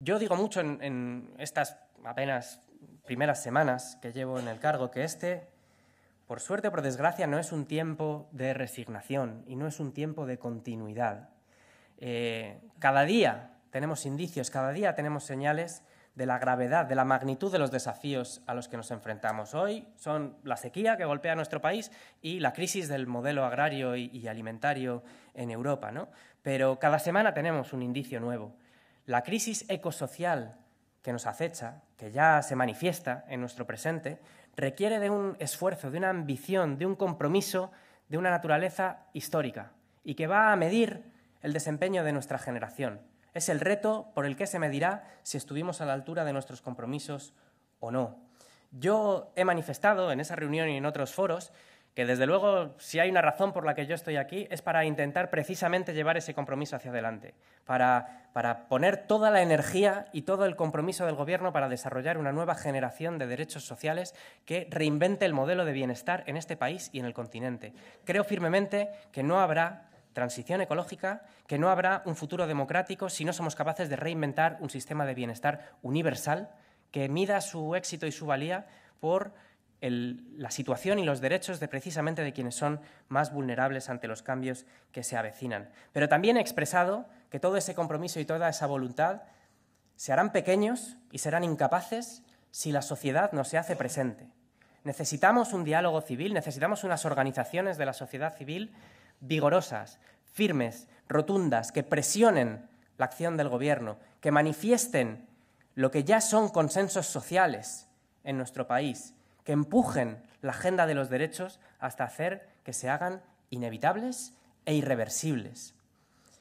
Yo digo mucho en, estas apenas primeras semanas que llevo en el cargo que este, por suerte o por desgracia, no es un tiempo de resignación y no es un tiempo de continuidad. Eh, cada día tenemos indicios, cada día tenemos señales de la gravedad, de la magnitud de los desafíos a los que nos enfrentamos. Hoy son la sequía que golpea a nuestro país y la crisis del modelo agrario y, y alimentario en Europa. ¿no? Pero cada semana tenemos un indicio nuevo la crisis ecosocial que nos acecha, que ya se manifiesta en nuestro presente, requiere de un esfuerzo, de una ambición, de un compromiso de una naturaleza histórica y que va a medir el desempeño de nuestra generación. Es el reto por el que se medirá si estuvimos a la altura de nuestros compromisos o no. Yo he manifestado en esa reunión y en otros foros que desde luego, si hay una razón por la que yo estoy aquí, es para intentar precisamente llevar ese compromiso hacia adelante, para, para, poner toda la energía y todo el compromiso del Gobierno para desarrollar una nueva generación de derechos sociales que reinvente el modelo de bienestar en este país y en el continente. Creo firmemente que no habrá transición ecológica, que no habrá un futuro democrático si no somos capaces de reinventar un sistema de bienestar universal que mida su éxito y su valía por la situación y los derechos de precisamente de quienes son más vulnerables ante los cambios que se avecinan. Pero también he expresado que todo ese compromiso y toda esa voluntad se harán pequeños y serán incapaces si la sociedad no se hace presente. Necesitamos un diálogo civil, necesitamos unas organizaciones de la sociedad civil vigorosas, firmes, rotundas, que presionen la acción del Gobierno, que manifiesten lo que ya son consensos sociales en nuestro país que empujen la agenda de los derechos hasta hacer que se hagan inevitables e irreversibles.